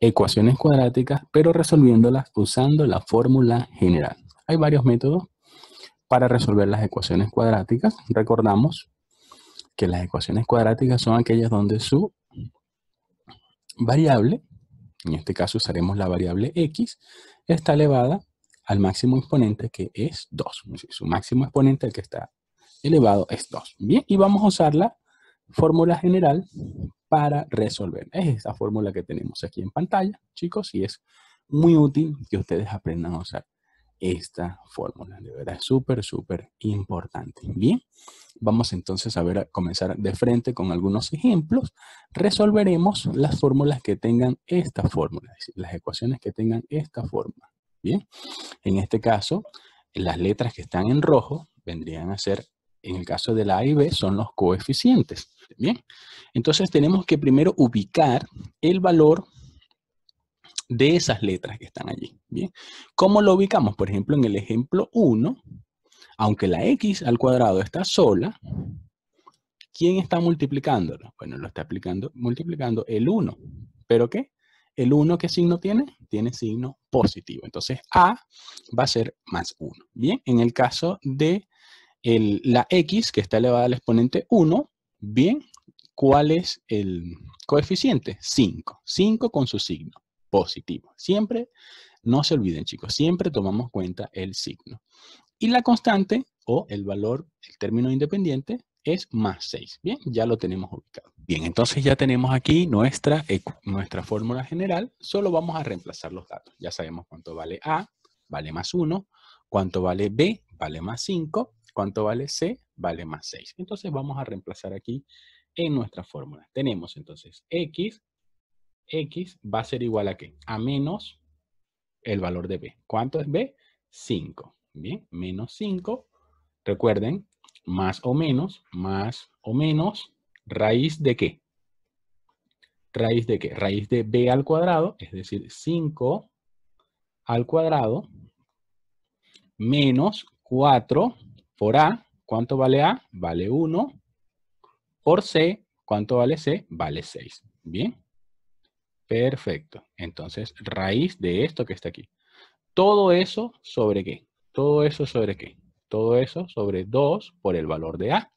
ecuaciones cuadráticas, pero resolviéndolas usando la fórmula general. Hay varios métodos para resolver las ecuaciones cuadráticas. Recordamos que las ecuaciones cuadráticas son aquellas donde su variable, en este caso usaremos la variable x, está elevada al máximo exponente que es 2. Su máximo exponente, el que está elevado, es 2. Bien, y vamos a usarla fórmula general para resolver. Es esta fórmula que tenemos aquí en pantalla, chicos, y es muy útil que ustedes aprendan a usar esta fórmula. De verdad, súper, súper importante. Bien, vamos entonces a ver, a comenzar de frente con algunos ejemplos. Resolveremos las fórmulas que tengan esta fórmula, las ecuaciones que tengan esta fórmula. Bien, en este caso, las letras que están en rojo vendrían a ser en el caso de la A y B son los coeficientes. Bien, entonces tenemos que primero ubicar el valor de esas letras que están allí. Bien, ¿cómo lo ubicamos? Por ejemplo, en el ejemplo 1, aunque la x al cuadrado está sola, ¿quién está multiplicándolo? Bueno, lo está aplicando, multiplicando el 1. ¿Pero qué? ¿El 1 qué signo tiene? Tiene signo positivo. Entonces A va a ser más 1. Bien, en el caso de la x que está elevada al exponente 1, bien, ¿cuál es el coeficiente? 5, 5 con su signo positivo. Siempre, no se olviden chicos, siempre tomamos cuenta el signo. Y la constante o el valor, el término independiente, es más 6. Bien, ya lo tenemos ubicado. Bien, entonces ya tenemos aquí nuestra, e nuestra fórmula general. Solo vamos a reemplazar los datos. Ya sabemos cuánto vale A, vale más 1. Cuánto vale B, vale más 5. ¿Cuánto vale C? Vale más 6. Entonces vamos a reemplazar aquí en nuestra fórmula. Tenemos entonces X, X va a ser igual a qué? A menos el valor de B. ¿Cuánto es B? 5. Bien, menos 5. Recuerden, más o menos, más o menos, raíz de qué? Raíz de qué? Raíz de B al cuadrado, es decir, 5 al cuadrado, menos 4 por A, ¿cuánto vale A? Vale 1. Por C, ¿cuánto vale C? Vale 6. ¿Bien? Perfecto. Entonces, raíz de esto que está aquí. Todo eso sobre qué? Todo eso sobre qué? Todo eso sobre 2 por el valor de A.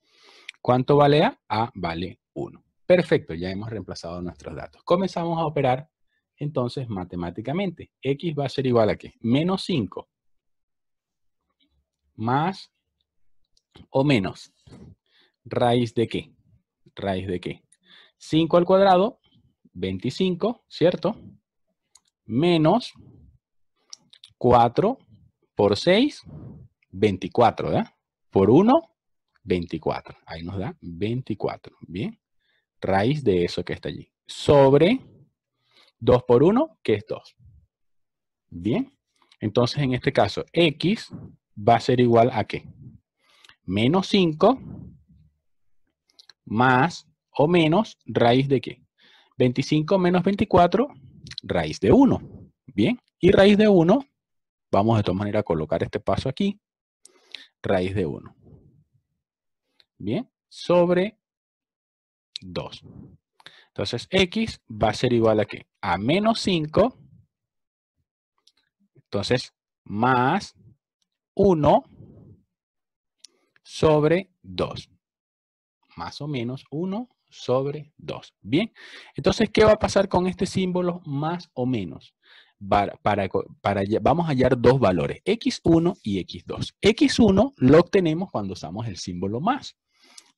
¿Cuánto vale A? A vale 1. Perfecto, ya hemos reemplazado nuestros datos. Comenzamos a operar entonces matemáticamente. X va a ser igual a qué? Menos 5 más o menos. ¿Raíz de qué? ¿Raíz de qué? 5 al cuadrado, 25, ¿cierto? Menos 4 por 6, 24, ¿verdad? Por 1, 24. Ahí nos da 24, ¿bien? Raíz de eso que está allí. Sobre 2 por 1, que es 2. ¿Bien? Entonces, en este caso, x va a ser igual a qué? menos 5 más o menos raíz de qué? 25 menos 24, raíz de 1. Bien, y raíz de 1, vamos de todas maneras a colocar este paso aquí, raíz de 1. Bien, sobre 2. Entonces, x va a ser igual a qué? A menos 5, entonces, más 1 sobre 2. Más o menos 1 sobre 2. Bien, entonces, ¿qué va a pasar con este símbolo más o menos? Para, para, vamos a hallar dos valores, x1 y x2. x1 lo obtenemos cuando usamos el símbolo más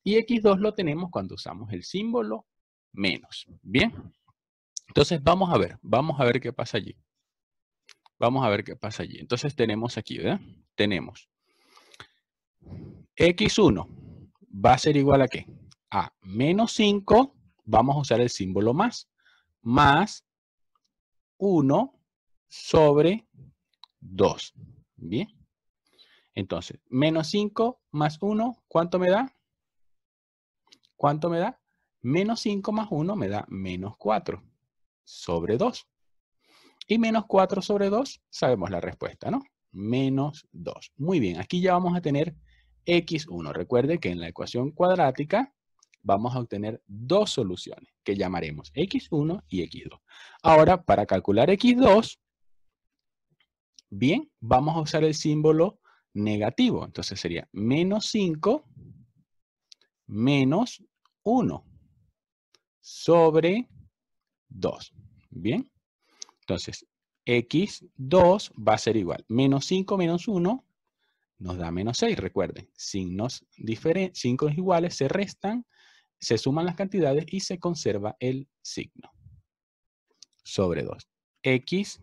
y x2 lo tenemos cuando usamos el símbolo menos. Bien, entonces vamos a ver, vamos a ver qué pasa allí. Vamos a ver qué pasa allí. Entonces tenemos aquí, ¿verdad? Tenemos X1 va a ser igual a qué? A menos 5, vamos a usar el símbolo más, más 1 sobre 2. Bien. Entonces, menos 5 más 1, ¿cuánto me da? ¿Cuánto me da? Menos 5 más 1 me da menos 4 sobre 2. Y menos 4 sobre 2, sabemos la respuesta, ¿no? Menos 2. Muy bien, aquí ya vamos a tener x1. Recuerde que en la ecuación cuadrática vamos a obtener dos soluciones que llamaremos x1 y x2. Ahora, para calcular x2, bien, vamos a usar el símbolo negativo. Entonces sería menos 5 menos 1 sobre 2. Bien, entonces x2 va a ser igual menos 5 menos 1 nos da menos 6. Recuerden, signos, signos iguales se restan, se suman las cantidades y se conserva el signo. Sobre 2. X,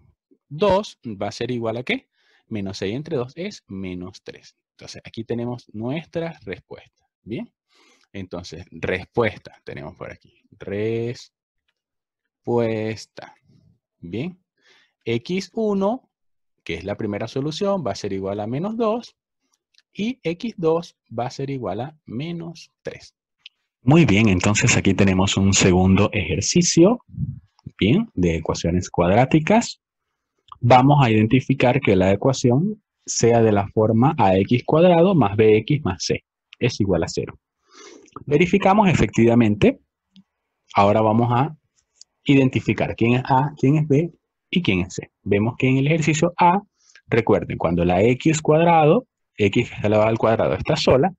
2 va a ser igual a qué? Menos 6 entre 2 es menos 3. Entonces, aquí tenemos nuestra respuesta. Bien. Entonces, respuesta tenemos por aquí. Respuesta. Bien. X1, que es la primera solución, va a ser igual a menos 2 y x2 va a ser igual a menos 3. Muy bien, entonces aquí tenemos un segundo ejercicio, bien, de ecuaciones cuadráticas. Vamos a identificar que la ecuación sea de la forma ax cuadrado más bx más c, es igual a 0. Verificamos efectivamente, ahora vamos a identificar quién es a, quién es b y quién es c. Vemos que en el ejercicio a, recuerden, cuando la x cuadrado x elevado al cuadrado está sola,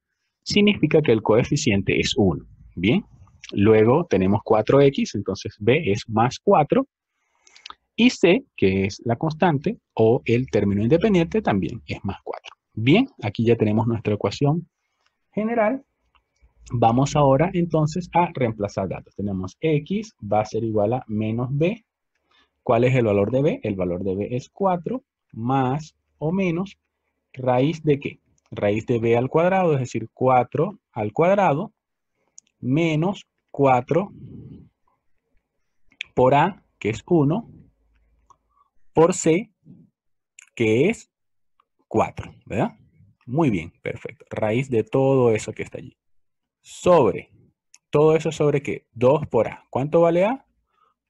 significa que el coeficiente es 1. Bien, luego tenemos 4x, entonces b es más 4, y c, que es la constante, o el término independiente también es más 4. Bien, aquí ya tenemos nuestra ecuación general. Vamos ahora entonces a reemplazar datos. Tenemos x va a ser igual a menos b. ¿Cuál es el valor de b? El valor de b es 4 más o menos ¿Raíz de qué? Raíz de b al cuadrado, es decir, 4 al cuadrado menos 4 por a, que es 1, por c, que es 4, ¿verdad? Muy bien, perfecto. Raíz de todo eso que está allí. Sobre, todo eso sobre qué? 2 por a. ¿Cuánto vale a?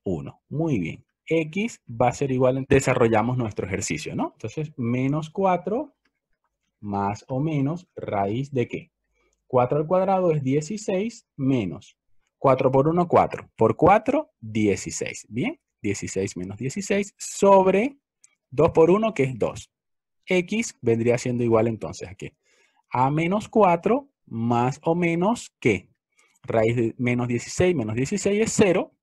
1. Muy bien. X va a ser igual, desarrollamos nuestro ejercicio, ¿no? Entonces, menos 4 más o menos raíz de qué. 4 al cuadrado es 16 menos 4 por 1, 4. Por 4, 16. Bien, 16 menos 16 sobre 2 por 1, que es 2. X vendría siendo igual entonces a qué. A menos 4 más o menos ¿qué? raíz de menos 16 menos 16 es 0.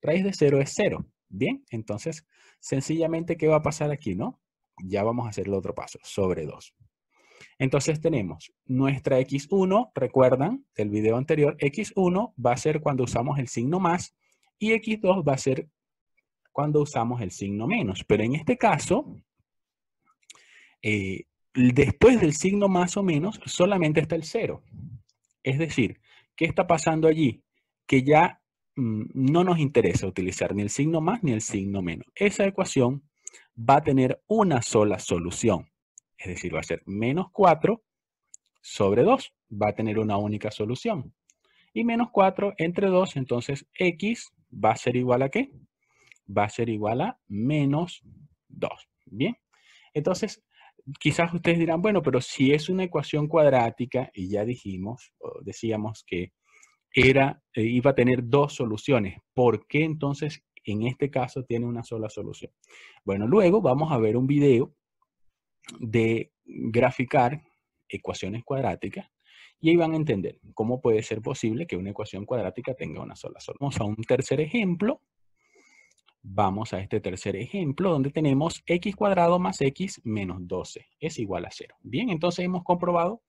Raíz de 0 es 0. Bien, entonces sencillamente, ¿qué va a pasar aquí, no? Ya vamos a hacer el otro paso, sobre 2. Entonces tenemos nuestra x1, recuerdan del video anterior, x1 va a ser cuando usamos el signo más y x2 va a ser cuando usamos el signo menos. Pero en este caso, eh, después del signo más o menos, solamente está el 0. Es decir, ¿qué está pasando allí? Que ya mm, no nos interesa utilizar ni el signo más ni el signo menos. Esa ecuación va a tener una sola solución. Es decir, va a ser menos 4 sobre 2. Va a tener una única solución. Y menos 4 entre 2, entonces x va a ser igual a qué? Va a ser igual a menos 2. Bien, entonces quizás ustedes dirán, bueno, pero si es una ecuación cuadrática, y ya dijimos, decíamos que era, eh, iba a tener dos soluciones, ¿por qué entonces en este caso tiene una sola solución? Bueno, luego vamos a ver un video de graficar ecuaciones cuadráticas y ahí van a entender cómo puede ser posible que una ecuación cuadrática tenga una sola solución. Vamos a un tercer ejemplo. Vamos a este tercer ejemplo donde tenemos x cuadrado más x menos 12 es igual a 0. Bien, entonces hemos comprobado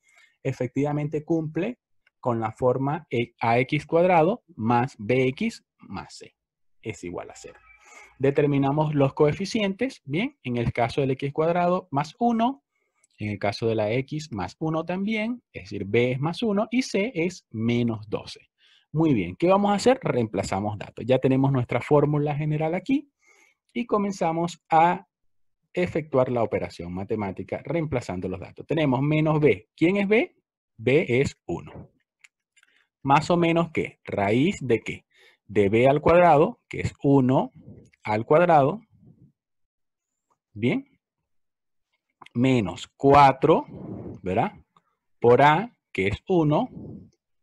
efectivamente cumple con la forma e, ax cuadrado más bx más c es igual a 0 determinamos los coeficientes, bien, en el caso del x cuadrado más 1, en el caso de la x más 1 también, es decir, b es más 1 y c es menos 12. Muy bien, ¿qué vamos a hacer? Reemplazamos datos. Ya tenemos nuestra fórmula general aquí y comenzamos a efectuar la operación matemática reemplazando los datos. Tenemos menos b. ¿Quién es b? b es 1. Más o menos qué? Raíz de qué? De b al cuadrado, que es 1, al cuadrado, bien, menos 4, ¿verdad? Por A, que es 1,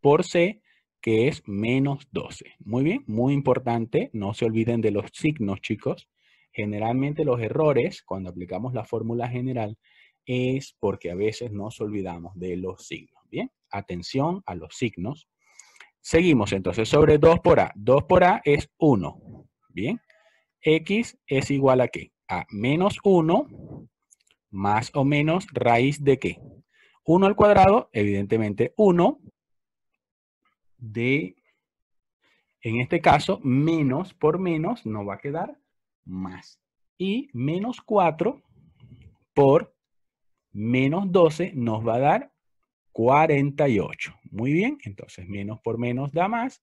por C, que es menos 12. Muy bien, muy importante, no se olviden de los signos, chicos. Generalmente los errores, cuando aplicamos la fórmula general, es porque a veces nos olvidamos de los signos. Bien, atención a los signos. Seguimos entonces sobre 2 por A. 2 por A es 1. Bien, x es igual a qué? A menos 1 más o menos raíz de qué? 1 al cuadrado, evidentemente 1 de, en este caso, menos por menos, nos va a quedar más. Y menos 4 por menos 12 nos va a dar 48. Muy bien, entonces menos por menos da más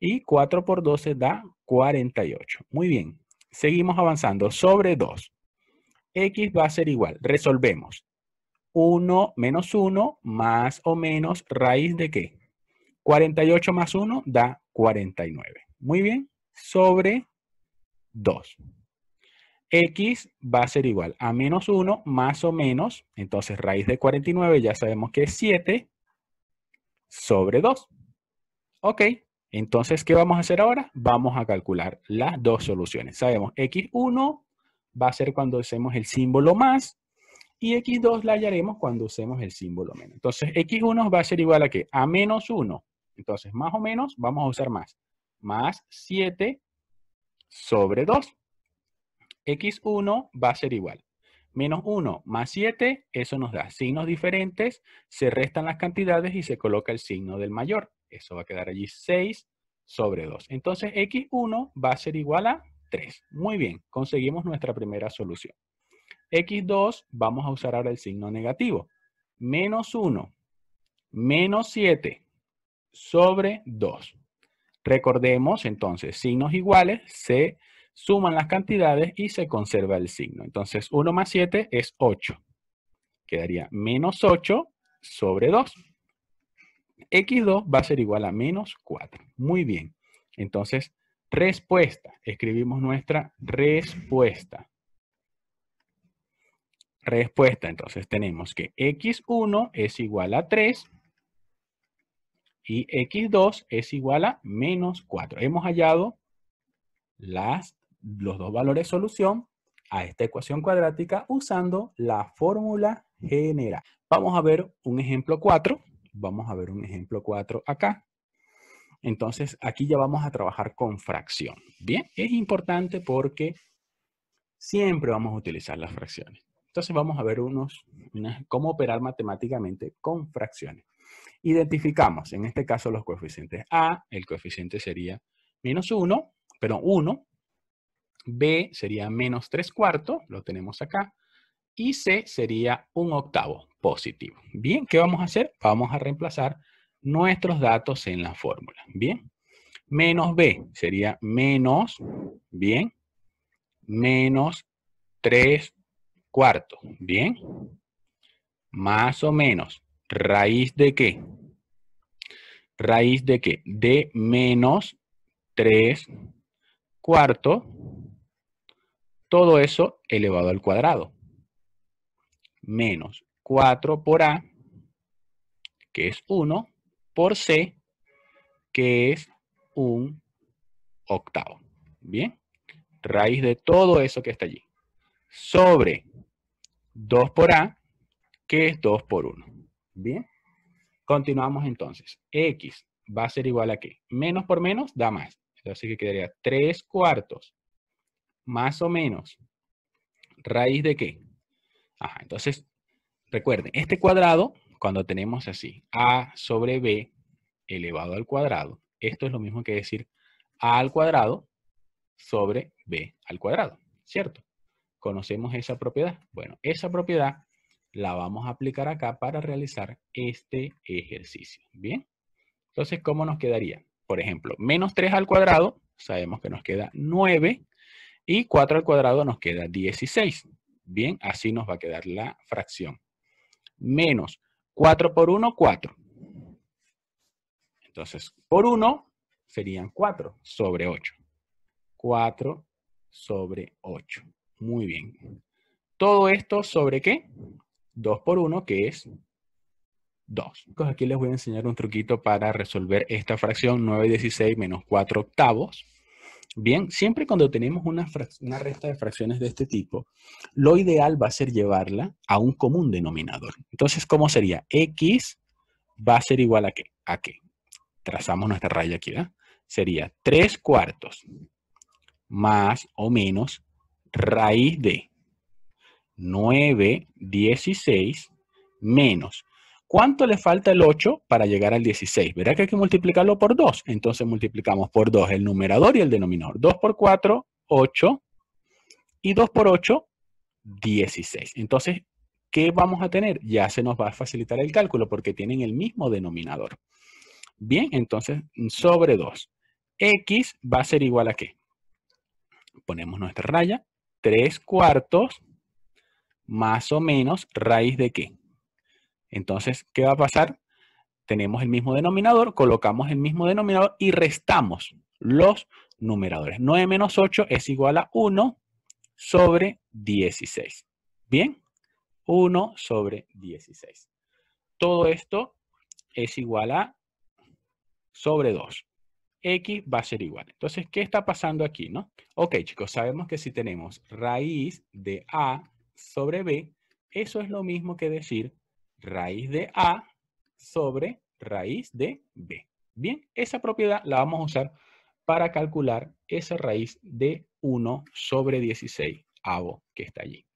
y 4 por 12 da 48. Muy bien. Seguimos avanzando. Sobre 2. X va a ser igual. Resolvemos. 1 menos 1 más o menos raíz de qué? 48 más 1 da 49. Muy bien. Sobre 2. X va a ser igual a menos 1 más o menos. Entonces raíz de 49 ya sabemos que es 7 sobre 2. Ok, entonces, ¿qué vamos a hacer ahora? Vamos a calcular las dos soluciones. Sabemos, x1 va a ser cuando usemos el símbolo más y x2 la hallaremos cuando usemos el símbolo menos. Entonces, x1 va a ser igual a qué? A menos 1. Entonces, más o menos, vamos a usar más. Más 7 sobre 2. x1 va a ser igual. Menos 1 más 7, eso nos da signos diferentes, se restan las cantidades y se coloca el signo del mayor. Eso va a quedar allí 6 sobre 2. Entonces x1 va a ser igual a 3. Muy bien, conseguimos nuestra primera solución. x2 vamos a usar ahora el signo negativo. Menos 1, menos 7 sobre 2. Recordemos entonces, signos iguales se suman las cantidades y se conserva el signo. Entonces 1 más 7 es 8. Quedaría menos 8 sobre 2. X2 va a ser igual a menos 4. Muy bien. Entonces, respuesta. Escribimos nuestra respuesta. Respuesta. Entonces tenemos que X1 es igual a 3 y X2 es igual a menos 4. Hemos hallado las, los dos valores solución a esta ecuación cuadrática usando la fórmula general. Vamos a ver un ejemplo 4. Vamos a ver un ejemplo 4 acá. Entonces, aquí ya vamos a trabajar con fracción. Bien, es importante porque siempre vamos a utilizar las fracciones. Entonces, vamos a ver unos, cómo operar matemáticamente con fracciones. Identificamos, en este caso, los coeficientes A, el coeficiente sería menos 1, pero 1, B sería menos 3 cuartos, lo tenemos acá, y C sería un octavo positivo. Bien, ¿qué vamos a hacer? Vamos a reemplazar nuestros datos en la fórmula. Bien, menos B sería menos, bien, menos 3 cuartos, bien, más o menos, raíz de qué? Raíz de qué? De menos 3 cuartos, todo eso elevado al cuadrado, menos 4 por A, que es 1, por C, que es un octavo. Bien, raíz de todo eso que está allí. Sobre 2 por A, que es 2 por 1. Bien, continuamos entonces. X va a ser igual a qué? Menos por menos da más. así que quedaría 3 cuartos, más o menos, raíz de qué? Ajá, entonces Recuerden, este cuadrado, cuando tenemos así, a sobre b elevado al cuadrado, esto es lo mismo que decir a al cuadrado sobre b al cuadrado, ¿cierto? ¿Conocemos esa propiedad? Bueno, esa propiedad la vamos a aplicar acá para realizar este ejercicio, ¿bien? Entonces, ¿cómo nos quedaría? Por ejemplo, menos 3 al cuadrado, sabemos que nos queda 9, y 4 al cuadrado nos queda 16. Bien, así nos va a quedar la fracción menos 4 por 1, 4. Entonces, por 1 serían 4 sobre 8. 4 sobre 8. Muy bien. Todo esto sobre qué? 2 por 1, que es 2. Aquí les voy a enseñar un truquito para resolver esta fracción 9 16 menos 4 octavos. Bien, siempre cuando tenemos una, resta de fracciones de este tipo, lo ideal va a ser llevarla a un común denominador. Entonces, ¿cómo sería? X va a ser igual a qué? A qué? Trazamos nuestra raya aquí, ¿verdad? Sería 3 cuartos más o menos raíz de 9, 16 menos ¿Cuánto le falta el 8 para llegar al 16? Verá que hay que multiplicarlo por 2. Entonces multiplicamos por 2 el numerador y el denominador. 2 por 4, 8. Y 2 por 8, 16. Entonces, ¿qué vamos a tener? Ya se nos va a facilitar el cálculo porque tienen el mismo denominador. Bien, entonces sobre 2. X va a ser igual a qué? Ponemos nuestra raya. 3 cuartos más o menos raíz de qué? Entonces, ¿qué va a pasar? Tenemos el mismo denominador, colocamos el mismo denominador y restamos los numeradores. 9 menos 8 es igual a 1 sobre 16. ¿Bien? 1 sobre 16. Todo esto es igual a sobre 2. X va a ser igual. Entonces, ¿qué está pasando aquí, no? Ok, chicos, sabemos que si tenemos raíz de A sobre B, eso es lo mismo que decir raíz de A sobre raíz de B. Bien, esa propiedad la vamos a usar para calcular esa raíz de 1 sobre 16 avo que está allí.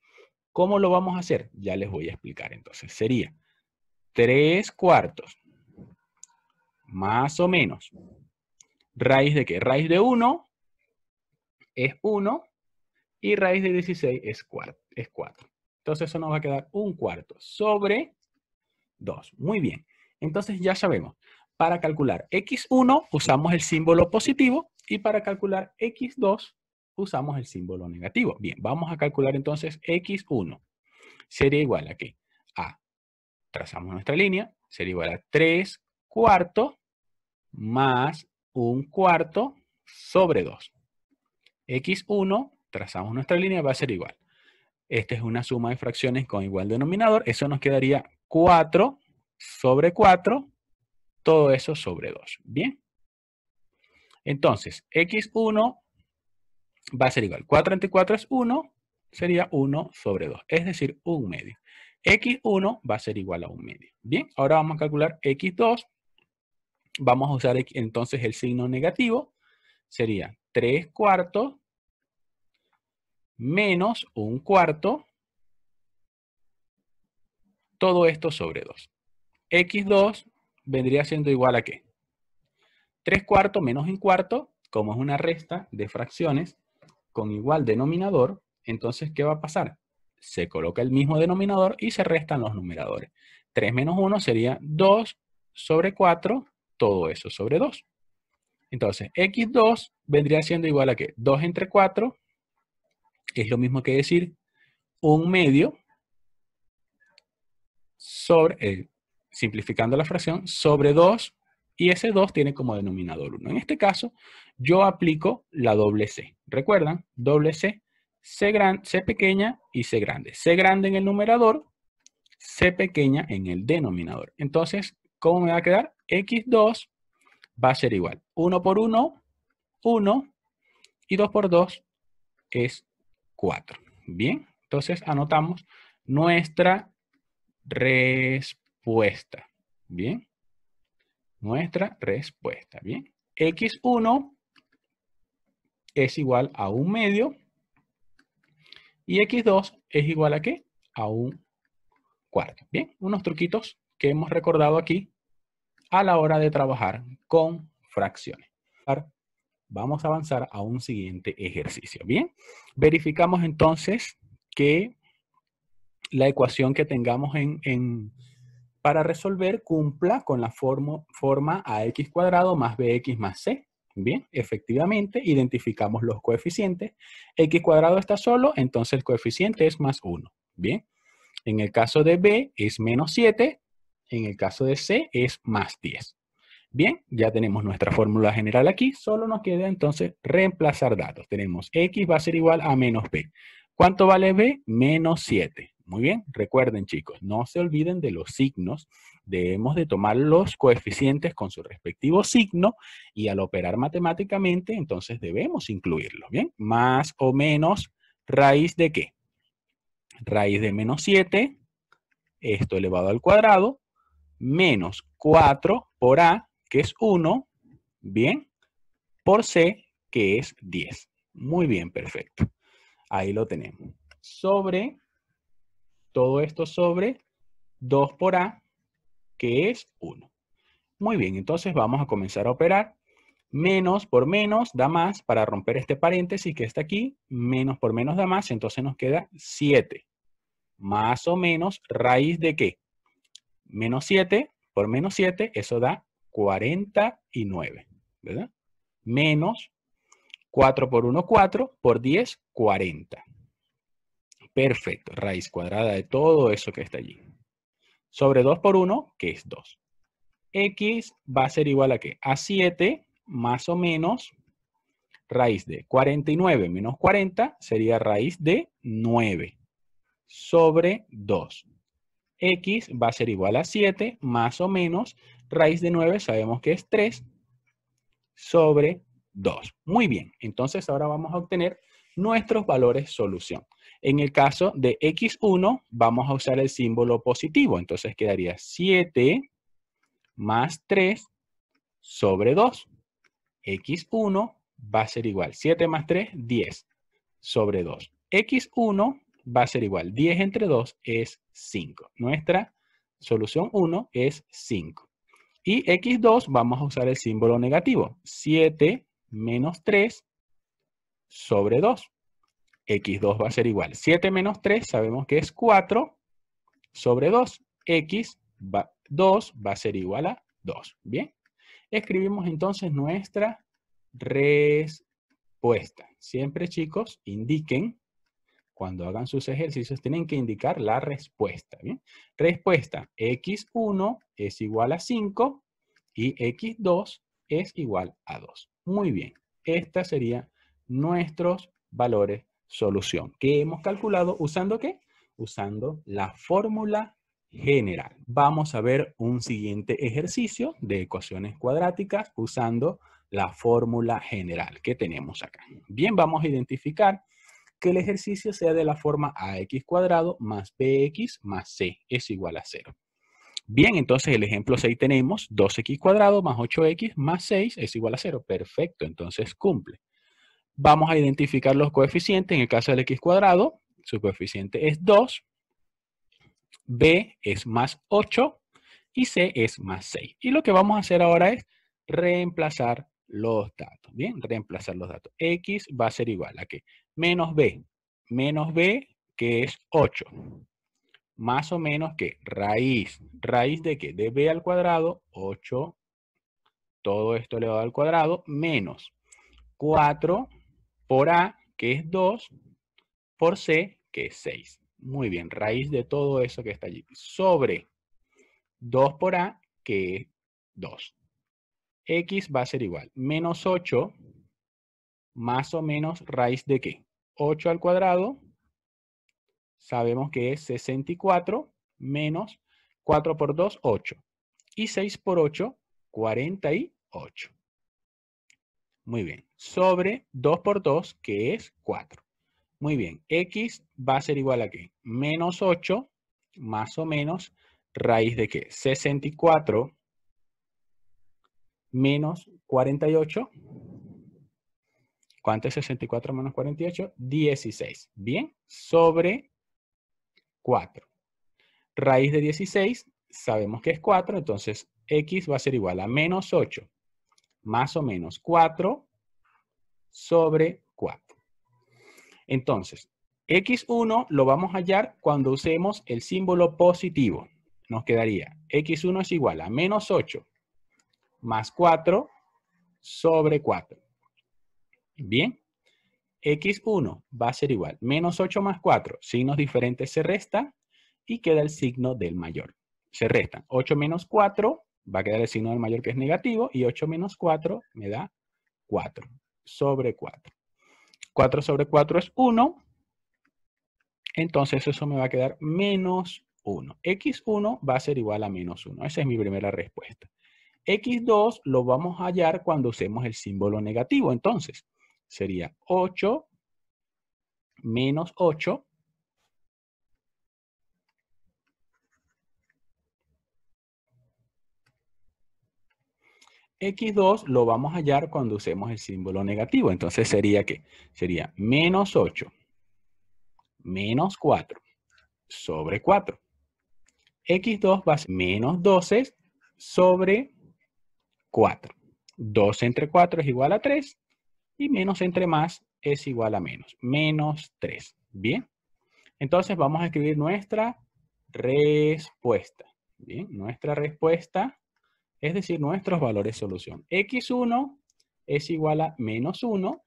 ¿Cómo lo vamos a hacer? Ya les voy a explicar. Entonces sería 3 cuartos, más o menos. ¿Raíz de qué? Raíz de 1 es 1 y raíz de 16 es 4. Es 4. Entonces eso nos va a quedar un cuarto sobre 2. Muy bien. Entonces ya sabemos, para calcular x1 usamos el símbolo positivo y para calcular x2 usamos el símbolo negativo. Bien, vamos a calcular entonces x1. Sería igual a qué? A, trazamos nuestra línea, sería igual a 3 cuartos más 1 cuarto sobre 2. x1, trazamos nuestra línea, va a ser igual. Esta es una suma de fracciones con igual denominador. Eso nos quedaría 4 sobre 4, todo eso sobre 2. Bien. Entonces, x1 va a ser igual. 4 entre 4 es 1, sería 1 sobre 2, es decir, 1 medio. x1 va a ser igual a 1 medio. Bien, ahora vamos a calcular x2. Vamos a usar entonces el signo negativo. Sería 3 cuartos menos 1 cuarto todo esto sobre 2. X2 vendría siendo igual a qué? 3 cuartos menos 1 cuarto, como es una resta de fracciones con igual denominador, entonces ¿qué va a pasar? Se coloca el mismo denominador y se restan los numeradores. 3 menos 1 sería 2 sobre 4, todo eso sobre 2. Entonces, x2 vendría siendo igual a qué? 2 entre 4 es lo mismo que decir 1 medio sobre, eh, simplificando la fracción, sobre 2 y ese 2 tiene como denominador 1. En este caso, yo aplico la doble C. ¿Recuerdan? Doble C, C, C pequeña y C grande. C grande en el numerador, C pequeña en el denominador. Entonces, ¿cómo me va a quedar? X2 va a ser igual. 1 por 1, 1. Y 2 por 2 es 4. Bien, entonces anotamos nuestra respuesta. Bien. Nuestra respuesta. Bien. X1 es igual a un medio. Y X2 es igual a qué? A un cuarto. Bien. Unos truquitos que hemos recordado aquí a la hora de trabajar con fracciones. Vamos a avanzar a un siguiente ejercicio. Bien. Verificamos entonces que la ecuación que tengamos para resolver cumpla con la forma, forma x cuadrado más bx más c. Bien, efectivamente, identificamos los coeficientes. x cuadrado está solo, entonces el coeficiente es más 1. Bien, en el caso de b es menos 7, en el caso de c es más 10. Bien, ya tenemos nuestra fórmula general aquí, solo nos queda entonces reemplazar datos. Tenemos x va a ser igual a menos b. ¿Cuánto vale b? Menos 7. Muy bien, recuerden chicos, no se olviden de los signos. Debemos de tomar los coeficientes con su respectivo signo y al operar matemáticamente, entonces debemos incluirlo, ¿bien? Más o menos raíz de qué? Raíz de menos 7, esto elevado al cuadrado, menos 4 por A, que es 1, bien, por C, que es 10. Muy bien, perfecto. Ahí lo tenemos. Sobre todo esto sobre 2 por A, que es 1. Muy bien, entonces vamos a comenzar a operar. Menos por menos da más, para romper este paréntesis que está aquí, menos por menos da más, entonces nos queda 7. Más o menos, ¿raíz de qué? Menos 7 por menos 7, eso da 49, ¿verdad? Menos 4 por 1, 4, por 10, 40. Perfecto, raíz cuadrada de todo eso que está allí. Sobre 2 por 1, que es 2. X va a ser igual a qué? A 7 más o menos raíz de 49 menos 40 sería raíz de 9 sobre 2. X va a ser igual a 7 más o menos raíz de 9 sabemos que es 3 sobre 2. Muy bien, entonces ahora vamos a obtener nuestros valores solución. En el caso de x1, vamos a usar el símbolo positivo. Entonces quedaría 7 más 3 sobre 2. x1 va a ser igual. 7 más 3, 10 sobre 2. x1 va a ser igual. 10 entre 2 es 5. Nuestra solución 1 es 5. Y x2 vamos a usar el símbolo negativo. 7 menos 3 sobre 2. X2 va a ser igual. 7 menos 3 sabemos que es 4 sobre 2. X 2 va a ser igual a 2. Bien. Escribimos entonces nuestra respuesta. Siempre, chicos, indiquen, cuando hagan sus ejercicios, tienen que indicar la respuesta. ¿bien? Respuesta, x1 es igual a 5 y x2 es igual a 2. Muy bien, esta sería nuestros valores solución, que hemos calculado usando qué? Usando la fórmula general. Vamos a ver un siguiente ejercicio de ecuaciones cuadráticas usando la fórmula general que tenemos acá. Bien, vamos a identificar que el ejercicio sea de la forma ax cuadrado más bx más c es igual a 0. Bien, entonces el ejemplo 6 tenemos 2x cuadrado más 8x más 6 es igual a 0. Perfecto, entonces cumple. Vamos a identificar los coeficientes. En el caso del x cuadrado, su coeficiente es 2, b es más 8 y c es más 6. Y lo que vamos a hacer ahora es reemplazar los datos. Bien, reemplazar los datos. X va a ser igual a que menos B, menos B que es 8, más o menos que raíz, raíz de qué? de B al cuadrado, 8, todo esto elevado al cuadrado, menos 4 por A, que es 2, por C, que es 6. Muy bien, raíz de todo eso que está allí. Sobre 2 por A, que es 2. X va a ser igual. Menos 8, más o menos, ¿raíz de qué? 8 al cuadrado, sabemos que es 64, menos 4 por 2, 8. Y 6 por 8, 48. Muy bien. Sobre 2 por 2, que es 4. Muy bien. X va a ser igual a qué? Menos 8, más o menos, raíz de qué? 64 menos 48. ¿Cuánto es 64 menos 48? 16. Bien. Sobre 4. Raíz de 16, sabemos que es 4, entonces X va a ser igual a menos 8 más o menos 4 sobre 4. Entonces, x1 lo vamos a hallar cuando usemos el símbolo positivo. Nos quedaría x1 es igual a menos 8 más 4 sobre 4. Bien, x1 va a ser igual menos 8 más 4, signos diferentes se resta y queda el signo del mayor. Se restan 8 menos 4 va a quedar el signo del mayor que es negativo y 8 menos 4 me da 4 sobre 4. 4 sobre 4 es 1, entonces eso me va a quedar menos 1. X1 va a ser igual a menos 1. Esa es mi primera respuesta. X2 lo vamos a hallar cuando usemos el símbolo negativo. Entonces, sería 8 menos 8 X2 lo vamos a hallar cuando usemos el símbolo negativo. Entonces sería que sería menos 8 menos 4 sobre 4. X2 va a ser menos 12 sobre 4. 2 entre 4 es igual a 3 y menos entre más es igual a menos. Menos 3. Bien. Entonces vamos a escribir nuestra respuesta. Bien, nuestra respuesta es decir, nuestros valores solución. X1 es igual a menos 1,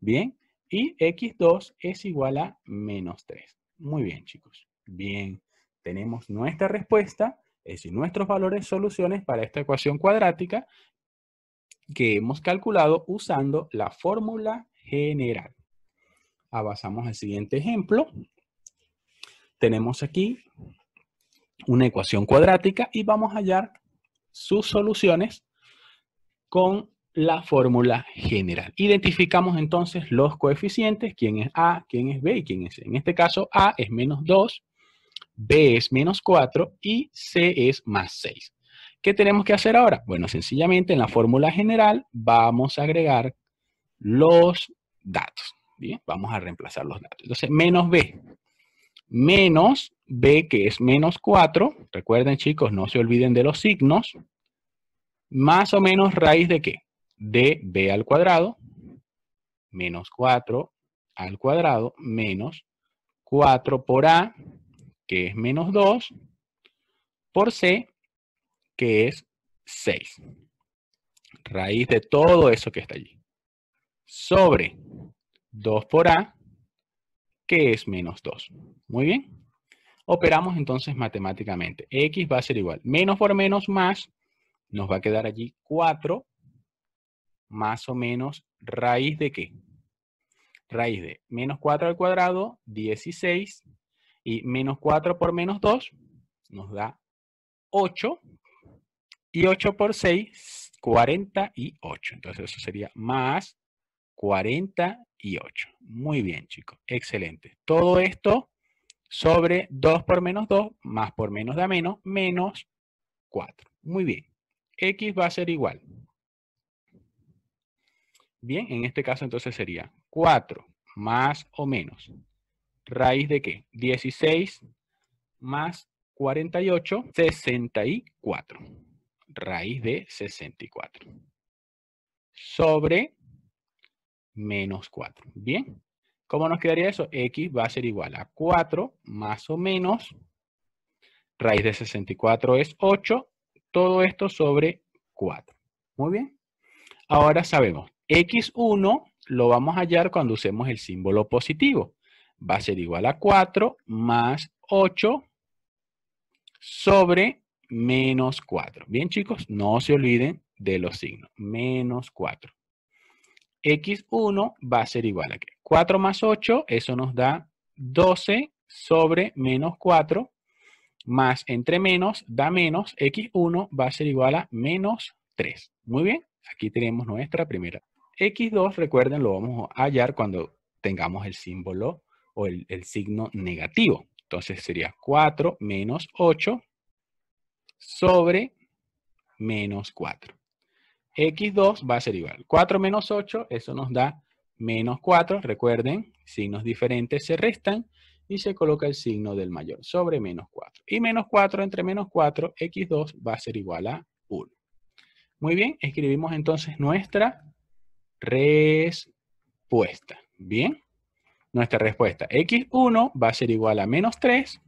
bien, y X2 es igual a menos 3. Muy bien, chicos. Bien, tenemos nuestra respuesta, es decir, nuestros valores soluciones para esta ecuación cuadrática que hemos calculado usando la fórmula general. Avanzamos al siguiente ejemplo. Tenemos aquí una ecuación cuadrática y vamos a hallar sus soluciones con la fórmula general. Identificamos entonces los coeficientes, quién es A, quién es B y quién es C. En este caso, A es menos 2, B es menos 4 y C es más 6. ¿Qué tenemos que hacer ahora? Bueno, sencillamente en la fórmula general vamos a agregar los datos. ¿bien? Vamos a reemplazar los datos. Entonces, menos B menos B, que es menos 4, recuerden chicos, no se olviden de los signos, más o menos raíz de qué? De B al cuadrado, menos 4 al cuadrado, menos 4 por A, que es menos 2, por C, que es 6. Raíz de todo eso que está allí. Sobre 2 por A, que es menos 2. Muy bien. Operamos entonces matemáticamente. X va a ser igual. Menos por menos más, nos va a quedar allí 4 más o menos raíz de qué? Raíz de menos 4 al cuadrado, 16. Y menos 4 por menos 2 nos da 8. Y 8 por 6, 48. Entonces eso sería más 48. Muy bien, chicos. Excelente. Todo esto sobre 2 por menos 2 más por menos da menos, menos 4. Muy bien. X va a ser igual. Bien, en este caso entonces sería 4 más o menos. ¿Raíz de qué? 16 más 48, 64. Raíz de 64. Sobre menos 4. Bien. ¿Cómo nos quedaría eso? X va a ser igual a 4 más o menos, raíz de 64 es 8, todo esto sobre 4. Muy bien. Ahora sabemos, X1 lo vamos a hallar cuando usemos el símbolo positivo. Va a ser igual a 4 más 8 sobre menos 4. Bien, chicos, no se olviden de los signos. Menos 4 x1 va a ser igual a que 4 más 8, eso nos da 12 sobre menos 4, más entre menos da menos, x1 va a ser igual a menos 3. Muy bien, aquí tenemos nuestra primera. x2, recuerden, lo vamos a hallar cuando tengamos el símbolo o el signo negativo. Entonces sería 4 menos 8 sobre menos 4 x2 va a ser igual. 4 menos 8, eso nos da menos 4. Recuerden, signos diferentes se restan y se coloca el signo del mayor sobre menos 4. Y menos 4 entre menos 4, x2 va a ser igual a 1. Muy bien, escribimos entonces nuestra respuesta. Bien, nuestra respuesta x1 va a ser igual a menos 3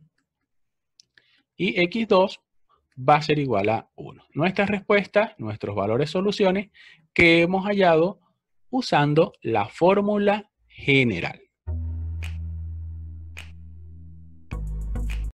y x2 va a ser igual a 1. Nuestras respuestas, nuestros valores soluciones que hemos hallado usando la fórmula general.